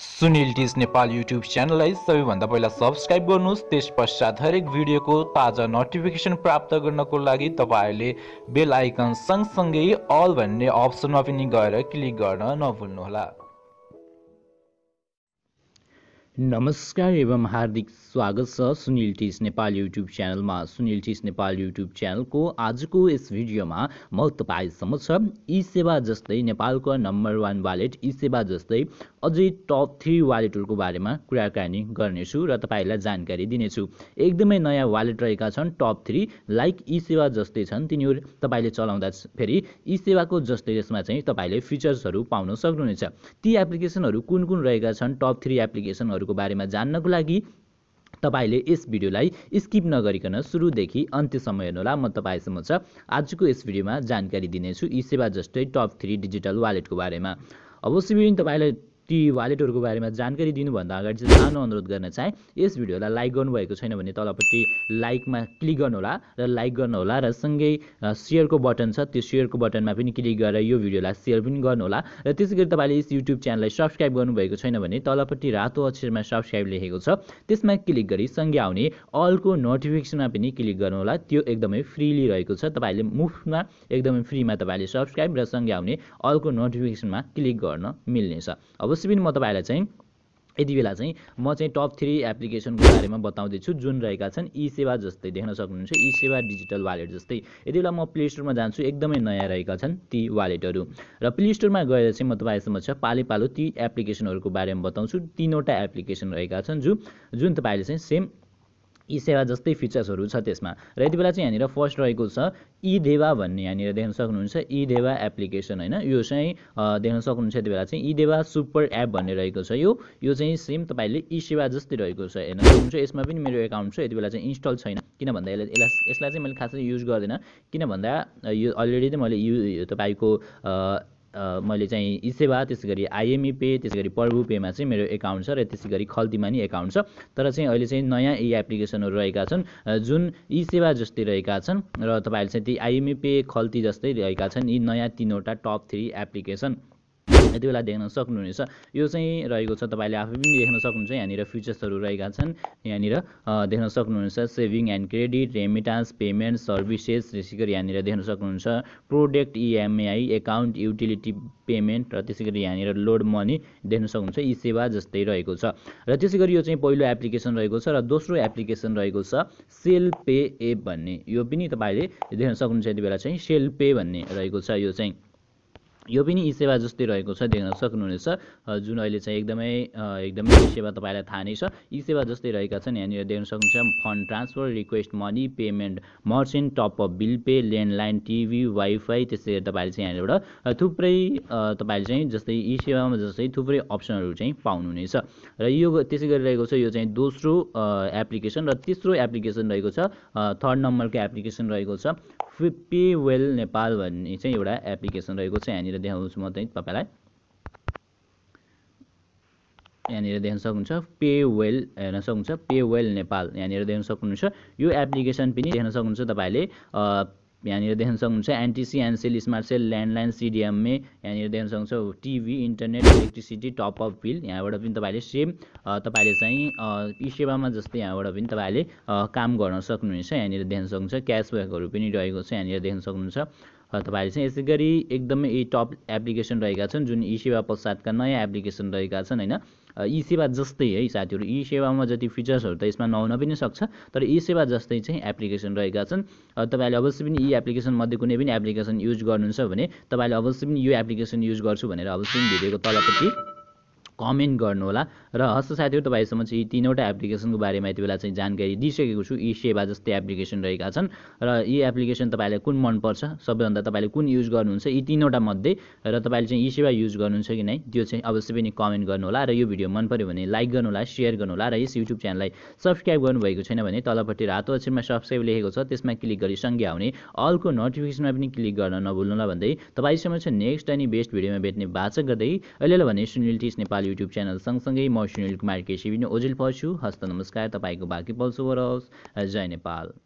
सुनिल डिज नेपाल युट्युब च्यानललाई सबैभन्दा पहिला सब्सक्राइब गर्नुहोस् त्यस पश्चात हरेक भिडियोको ताजा नोटिफिकेसन प्राप्त गर्नको लागि तपाईँहरूले बेल आइकन सँगसँगै अल भन्ने अप्सनमा पनि गएर क्लिक गर्न नभुल्नुहोला नमस्कार एवं हार्दिक स्वागत छ सुनिल टिस नेपाल युट्युब च्यानलमा सुनिल टिस नेपाल युट्युब च्यानलको आजको यस भिडियोमा म तपाईँसम्म छ ई सेवा जस्तै नेपालको नम्बर वान वालेट ई सेवा जस्तै अझै टप थ्री वालेटहरूको बारेमा कुराकानी गर्नेछु र तपाईँलाई जानकारी दिनेछु एकदमै नयाँ वालेट रहेका छन् टप थ्री लाइक ई सेवा जस्तै छन् तिनीहरू तपाईँले चलाउँदा फेरि ई सेवाको जस्तै यसमा चाहिँ तपाईँले फिचर्सहरू पाउन सक्नुहुनेछ ती एप्लिकेसनहरू कुन कुन रहेका छन् टप थ्री एप्लिकेसनहरू को बारेमा जान्नको लागि तपाईँले यस भिडियोलाई स्किप नगरिकन सुरुदेखि अन्त्यसम्म हेर्नुहोला म तपाईँसम्म छ आजको यस भिडियोमा जानकारी दिनेछु यी सेवा जस्तै टप थ्री डिजिटल वालेटको बारेमा अवश्य पनि तपाईँलाई ती वालेटहरूको बारेमा जानकारी दिनुभन्दा अगाडि चाहिँ सानो अनुरोध गर्न चाहे यस भिडियोलाई लाइक गर्नुभएको छैन भने तलपट्टि लाइकमा क्लिक गर्नुहोला र लाइक गर्नुहोला र सँगै सेयरको बटन छ त्यो सेयरको बटनमा पनि क्लिक गरेर यो भिडियोलाई सेयर पनि गर्नुहोला र त्यसै गरी तपाईँले यस युट्युब च्यानललाई सब्सक्राइब गर्नुभएको छैन भने तलपट्टि रातो अक्षरमा सब्सक्राइब लेखेको छ त्यसमा क्लिक गरी सँगै आउने अलको नोटिफिकेसनमा पनि क्लिक गर्नुहोला त्यो एकदमै फ्रीली रहेको छ तपाईँले मुफमा एकदमै फ्रीमा तपाईँले सब्सक्राइब र सँगै आउने अलको नोटिफिकेसनमा क्लिक गर्न मिल्नेछ अब उसै पनि म तपाईँहरूलाई चाहिँ यति बेला चाहिँ म चाहिँ टप थ्री एप्लिकेसनको बारेमा बताउँदैछु जुन रहेका छन् ई सेवा जस्तै देख्न सक्नुहुन्छ ई सेवा डिजिटल वालेट जस्तै यति बेला म प्ले स्टोरमा जान्छु एकदमै नयाँ रहेका छन् ती वालेटहरू र प्ले स्टोरमा गएर चाहिँ म तपाईँ समक्ष पाले पालो ती एप्लिकेसनहरूको बारेमा बताउँछु तिनवटा एप्लिकेसन रहेका छन् जो जुन तपाईँले चाहिँ सेम ई सेवा जस्तै फिचर्सहरू छ त्यसमा र यति बेला चाहिँ यहाँनिर फर्स्ट रहेको छ ई देवा भन्ने यहाँनिर देख्न सक्नुहुन्छ ई देवा एप्लिकेसन होइन यो चाहिँ देख्न सक्नुहुन्छ यति बेला चाहिँ ई देवा सुपर एप भन्ने रहेको छ यो यो चाहिँ सेम तपाईँले ई सेवा जस्तै रहेको छ हेर्न सक्नुहुन्छ यसमा पनि मेरो एकाउन्ट छ यति बेला चाहिँ इन्स्टल छैन किन भन्दा यसलाई यसलाई चाहिँ मैले खासै युज गर्दिनँ किन भन्दा यो अलरेडी चाहिँ मैले यु तपाईँको मैले चाहिँ इसेवा त्यसै गरी आइएमई पे त्यसै गरी पर्भु पेमा चाहिँ मेरो एकाउन्ट छ र त्यसै गरी खल्तीमा नि एकाउन्ट छ तर चाहिँ अहिले चाहिँ नयाँ यी एप्लिकेसनहरू रहेका छन् जुन यी सेवा जस्तै रहेका छन् र तपाईँहरूले चाहिँ ती आइएमई पे खल्ती जस्तै रहेका छन् यी नयाँ तिनवटा टप थ्री एप्लिकेसन यति बेला देख्न सक्नुहुनेछ यो चाहिँ रहेको छ तपाईँले आफै पनि देख्न सक्नुहुन्छ यहाँनिर फिचर्सहरू रहेका छन् यहाँनिर देख्न सक्नुहुन्छ saving and credit remittance payment services त्यसै गरी यहाँनिर देख्न सक्नुहुन्छ product EMI account utility payment र त्यसै गरी यहाँनिर लोड मनी देख्न सक्नुहुन्छ यी सेवा जस्तै रहेको छ र त्यसै गरी यो चाहिँ पहिलो एप्लिकेसन रहेको छ र दोस्रो एप्लिकेसन रहेको छ सेल पे एप भन्ने यो पनि तपाईँले देख्न सक्नुहुन्छ यति बेला चाहिँ सेल पे भन्ने रहेको छ यो चाहिँ यो पनि यी सेवा जस्तै रहेको छ देख्न सक्नुहुनेछ जुन अहिले चाहिँ एकदमै एकदमै ई सेवा तपाईँलाई थाहा नै छ यी सेवा जस्तै रहेका छन् यहाँनिर देख्न सक्नुहुन्छ fund transfer request money payment merchant top up bill pay landline TV wifi त्यसरी तपाईँले चाहिँ यहाँनिरबाट थुप्रै तपाईँले चाहिँ जस्तै यी सेवामा जस्तै थुप्रै अप्सनहरू चाहिँ पाउनुहुनेछ र यो त्यसै रहेको छ यो चाहिँ दोस्रो एप्लिकेसन र तेस्रो एप्लिकेसन रहेको छ थर्ड नम्बरको एप्लिकेसन रहेको छ पे वेल नेपाल भन्ने चाहिँ एउटा एप्लिकेसन रहेको छ यहाँनिर यहाँनिर देखाउँछु म चाहिँ तपाईँलाई यहाँनिर देख्न सक्नुहुन्छ पे वेल हेर्न सक्नुहुन्छ पे वेल नेपाल यहाँनिर देख्न सक्नुहुन्छ यो एप्लिकेसन पनि देख्न सक्नुहुन्छ तपाईँले यहाँनिर देख्न सक्नुहुन्छ NTC Ncell smart cell landline CDMA यहाँनिर देख्न सक्नुहुन्छ TV internet electricity top up bill यहाँबाट पनि तपाईँले सेम तपाईँले चाहिँ ई सेवामा जस्तै यहाँबाट पनि तपाईँले काम गर्न सक्नुहुन्छ यहाँनिर देख्न सक्नुहुन्छ क्यासब्याकहरू पनि रहेको छ यहाँनिर देख्न सक्नुहुन्छ तपाईँहरू चाहिँ यसै गरी एकदमै यी टप एप्लिकेसन रहेका छन् जुन ई सेवा पश्चातका नयाँ एप्लिकेसन रहेका छन् होइन ई सेवा जस्तै है साथीहरू ई सेवामा जति फिचर्सहरू त यसमा नहुन पनि सक्छ तर ई सेवा जस्तै चाहिँ एप्लिकेसन रहेका छन् तपाईँले अवश्य पनि यी एप्लिकेसनमध्ये कुनै पनि एप्लिकेसन युज गर्नुहुन्छ भने तपाईँले अवश्य पनि यो एप्लिकेसन युज गर्छु भनेर अवश्य पनि भिडियोको तलपट्टि कमेन्ट गर्नुहोला र हस्त साथीहरू तपाईँसम्म चाहिँ यी तिनवटा एप्लिकेसनको बारेमा यति बेला चाहिँ जानकारी दिइसकेको छु यी सेवा जस्तै एप्लिकेसन रहेका छन् र यी एप्लिकेसन तपाईँलाई कुन मनपर्छ सबैभन्दा तपाईँले कुन युज गर्नुहुन्छ यी तिनवटा मध्ये र तपाईँले चाहिँ यी सेवा युज गर्नुहुन्छ कि नै त्यो चाहिँ अवश्य पनि कमेन्ट गर्नुहोला र यो भिडियो मन पऱ्यो भने लाइक गर्नुहोला सेयर गर्नुहोला र यस युट्युब च्यानललाई सब्सक्राइब गर्नुभएको छैन भने तलपट्टि रातो अक्षरमा सब्सक्राइब लेखेको छ त्यसमा क्लिक गरी सँगै आउने अलको नोटिफिकेसनमा पनि क्लिक गर्न नभुल्नुहोला भन्दै तपाईँसम्म चाहिँ नेक्स्ट अनि बेस्ट भिडियोमा भेट्ने बाचा गर्दै अहिले भने सुनिल टिस नेपाली युट्युब च्यानल सँगसँगै म सुनिल कुमार केसी पनि ओजेल पर्छु हस्त नमस्कार तपाईँको बाकि पल्सो रहोस् जय नेपाल